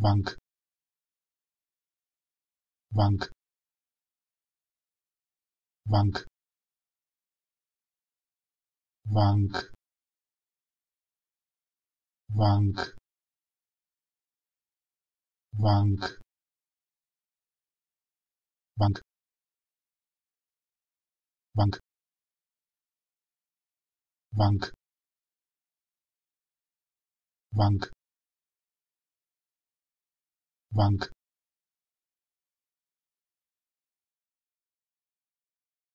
bank bank bank bank bank bank bank bank bank bank monk